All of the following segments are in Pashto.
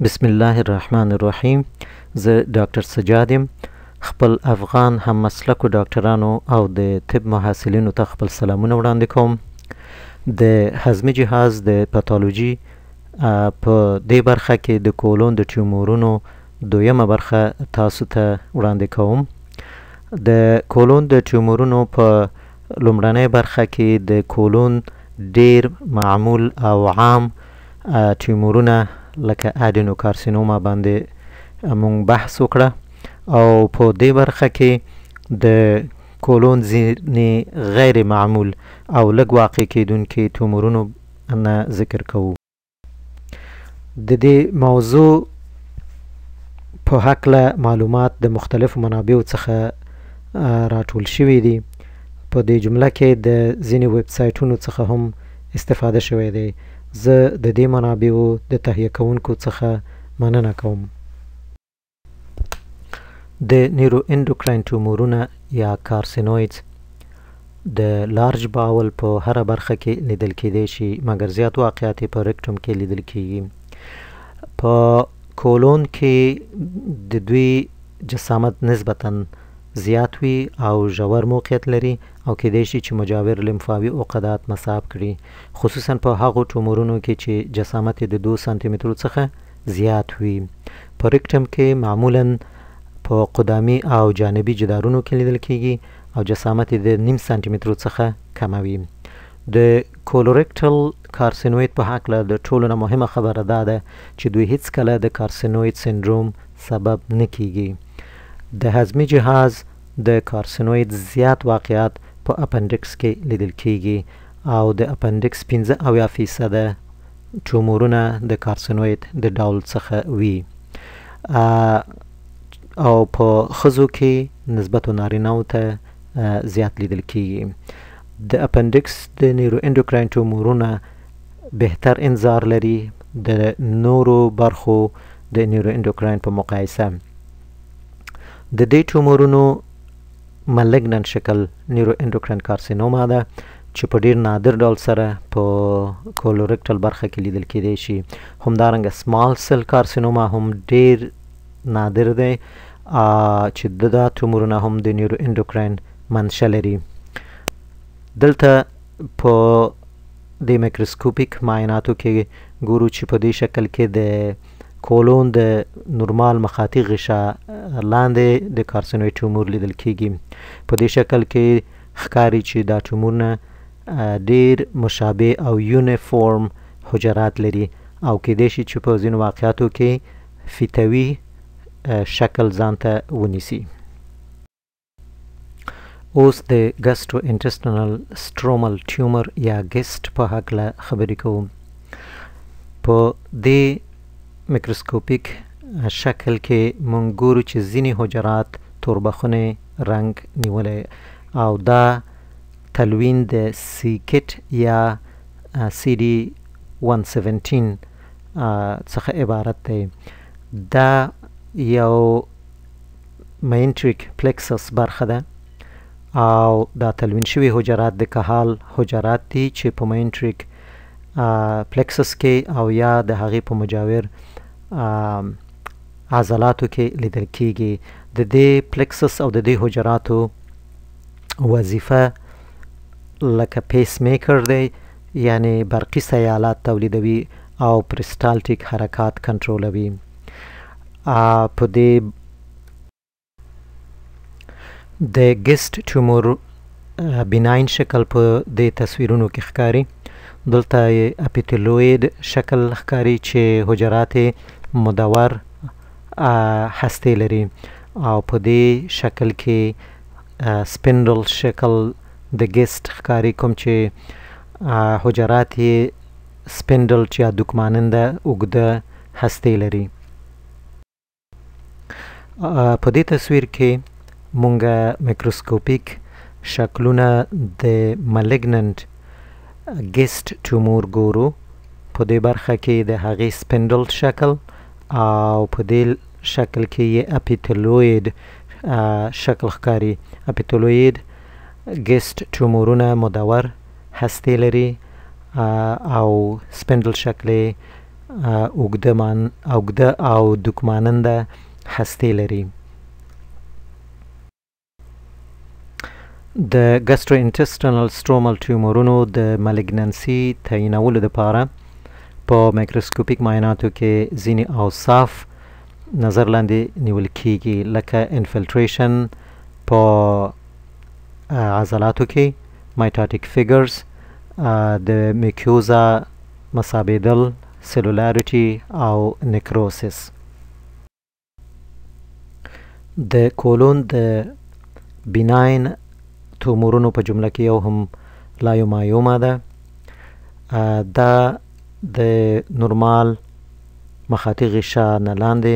بسم الله الرحمن الرحیم زه ډاکټر سجاد يم خپل افغان هم مسلکو ډاکټرانو او د طب محصلینو ته خپل سلامونه وړاندې کوم د هضمي جهاز د پاتولوژي په دې برخه کې د کولون د ټیومورونو دویمه برخه تاسو ته وړاندې کوم د کولون د ټیومورونو په لومړنۍ برخه کې د کولون ډیر معمول او عام ټیومورونه لکه اډینوکارسینوما باندې مونږ بحث وکړه او په دې برخه کې د کولون ځینې غیر معمول او لږ واقع کیدونکي تومورونو نه ذکر کوو د دې موضوع په هکله معلومات د مختلف منابعو څخه راټول شوي دي په دې جمله کې د ځینې ویب سایټونو څخه هم استفاده شوې ده زه د دې منابعو د تهیه کوونکو څخه مننه کوم د نیرو انډوکراین ټومورونه یا کارسینوئیدز د لارج باول په هر برخه کې لیدل کېدای شي مګر زیات واقعیت په رکټوم کې لیدل کیږي په کولون کې د دوی جسامت نسبتاً زیات وي او ژور موقعیت لري او کېدای شي چې مجاور لیمفاوي عقدات مصاب کړي خصوصا په هغو ټومورونو کې چې جسامت یې د 2 سانتي مترو څخه زیات وي په ریکټم کې معمولا په قدامي او جانبي جدارونو کې لیدل کېږي او جسامت یې د نیم سانتي مترو څخه کم وي د کولورکټل کارسینوید په حق له ټولو نه مهمه خبره ده چې دوی هیڅ کله د کارسینوید سنډروم سبب نه کیږي د هضمي جهاز د کارسینوید زیات واقعیت په اپنډکس کې لیدل کیږي او د اپنډکس 15 اویا فیصده تومورونه د کارسینوید د ډول څخه وي او په خزو کې نسبت نارینه ته زیات لیدل کیږي د اپنډکس د نیرو انډوکراین تومورونه بهتر انظار لري د نورو برخو د نیرو انډوکراین په مقایسه د دې ټومورونو ملګنن شکل نیورو انډوکراین کارسینوما ده چې په ډیر نادر ډول سره په کولورکټل برخه کې لیدل کېدای شي همدارنګه سمال سل کارسینوما هم ډیر نادر دی چې د دا تومورونه هم د نیورو انډوکراین منشأ لري دلته په د مایکروسکوپیک معایناتو کې ګورو چې په دې شکل کې د کولون د نورمال مخاطي غشا لاندې د کارسنوي ټومور لیدل کیږي په دې شکل کې ښکاری چې دا ټومورونه ډیر مشابه او یونیفورم حجرات لري او کېدای شي چې په ځینو واقعاتو کې فیتوي شکل ځانته ونیسي اوس د ګسټرو انټسټینل سټرومل ټیومر یا ګسټ په هکله خبرې کوم په دې میکروسکوپیک شکل کې مونږ ګورو چې ځینې حجرات توربخونې رنگ نیولې او دا تلوین د سیکټ یا سی ڈی 117 څخه عبارت دی دا یو مینټریک پلیکسس برخه ده او دا تلوین شوی حجرات د کهال حجرات دي چې په مینټریک پلیکسس کې او یا د هغې په مجاور عضلاتو کې لیدل کیږي د دې پلیکسس او د دې حجراتو وظیفه لکه پیس میکر دی یعنی برقي سیالات تولیدوي او پرسټالټیک حرکات کنټرولوي په دې د ګیسټ ټومور بناین شکل په د تصویرونو کې ښکاری دلته اپیتلوید شکل ښکاري چې حجرات مدور هسته لري او په دې شکل کې سپینډل شکل د ګیسټ ښکاري کوم چې حجرات یې سپینډل چې دکماننده اوږده هسته لري په دې تصویر کې مونږه مایکروسکوپیک شکلونه د مالګننت ګیسټ ټومور ګورو په دې برخه کې د هغې سپندل شکل او په دې شکل کې یې اپیتلوید شکل ښکاري اپیتلوید ګیسټ ټومورونه مدور هستې لري او سپندل شکل یې اوږده او دوکماننده هستې لري د ګاستروانټسټرنل سټرومل ټیومرونو د مالیګننسي تعینولو لپاره په مایکروسکوپیک معایناتو کې ځینې اوصاف نظر لاندې نیول کیږي لکه انفلټریشن په عضلاتو کې مایټاټیک فیګرز د میکیوزا مسابېدل سلولاریټي او نیکروسس د کولون د بیناین تومورونو په جمله کې یو هم لایومایوما ده دا د نورمال مخاطی غشا نه لاندې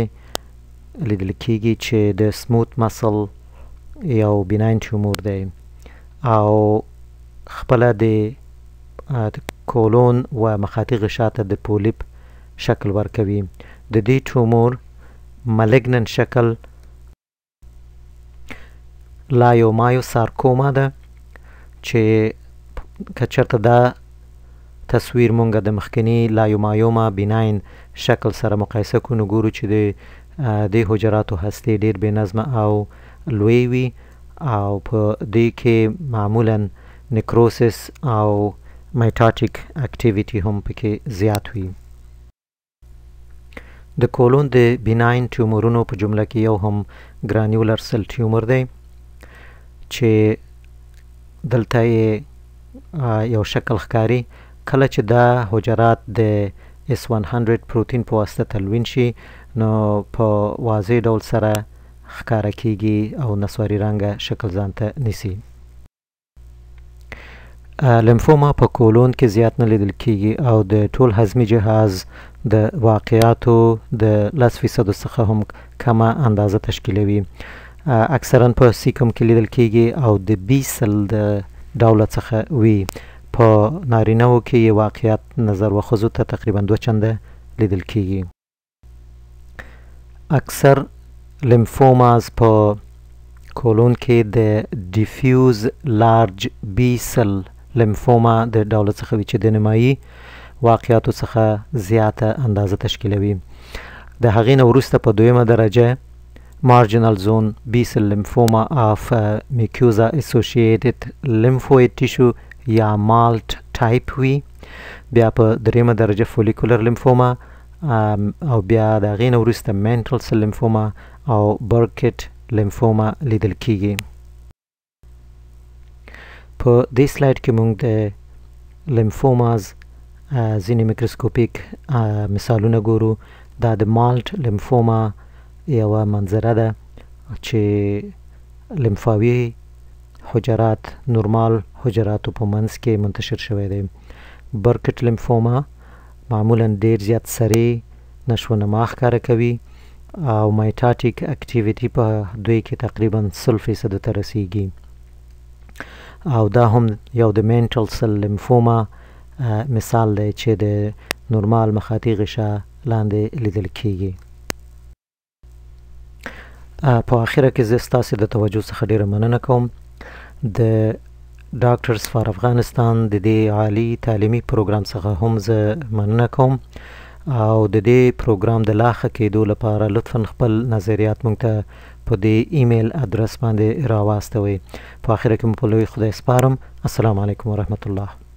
لیدل کیږي چې د سموت مسل یو بیناین تومور دی او خپل د کولون و مخاطی غشا ته د پولیپ شکل ورکوي د دې تومور ملګنن شکل لایومایو سارکوما ده چې کچرته دا تصویر مونږه د مخکنی لایومایوما بناین شکل سره مقایسه کو نو ګورو چې د د حجراتو هسته ډیر بې نظم او لوی وي او په دې کې معمولا نیکروسس او مایټاټیک اکټیویټي هم پکې زیات وي د کولون د بناین ټیومرونو په جمله کې یو هم گرانیولر سل ټیومر دی چې دلته یې یو شکل ښکاری کله چې دا حجرات د S100 پروتین په واسطه تلوین شي نو په واضح ډول سره ښکاره کیږي او نسواري رنګه شکل ځانته نیسي لیمفوما په کولون کې زیات نه لیدل کیږي او د ټول هضمي جهاز د واقعاتو د 10 فیصد څخه هم کمه اندازه تشکیلوي اکثرا په سی کوم کې لیدل کیږي او د 20 د ډول څخه وی په نارینه وو کې یو واقعیت نظر وخزو ته تقریبا دوه چنده لیدل کیږي اکثر لیمفوماز په کولون کې د ډیفیوز لارج بی سل لیمفوما د ډول څخه چې د نمایي واقعیاتو څخه زیاته اندازه تشکیلوي د هغې نه وروسته په دویمه درجه marginal zone B-cell lymphoma of uh, mucosa-associated lymphoid tissue یا مالټ ټایپ وي بیا په دریمه درجه فولیکولر لیمفوما um, او بیا د هغې نه وروسته منټل سل لیمفوما او برکټ لیمفوما لیدل کیږي په دې سلایډ کې موږ د لیمفوماز uh, ځینې میکروسکوپیک uh, مثالونه ګورو دا د مالټ لیمفوما یوه منظره ده چې لیمفاوي حجرات نورمال حجراتو په منځ کې منتشر شوی دی برکټ لیمفوما معمولا ډیر زیات سری نشو نما ښکاره کوي او مایټاټیک اکټیویټي په دوی کې تقریبا 100 فیصد ته رسیږي او دا هم یو د مینټل سل لیمفوما مثال دی چې د نورمال مخاطی غشا لاندې لیدل کیږي په اخره کې زه ستاسو د توجه څخه ډیره مننه کوم د ډاکټرز فار افغانستان د دې عالی تعلیمی پروګرام څخه هم زه مننه کوم او د دې پروګرام د لاخه کېدو لپاره لطفا خپل نظریات مونږ ته په دې ایمیل ادرس باندې راوستوي په اخر کې مو په لوی خدای سپارم السلام علیکم ورحمت الله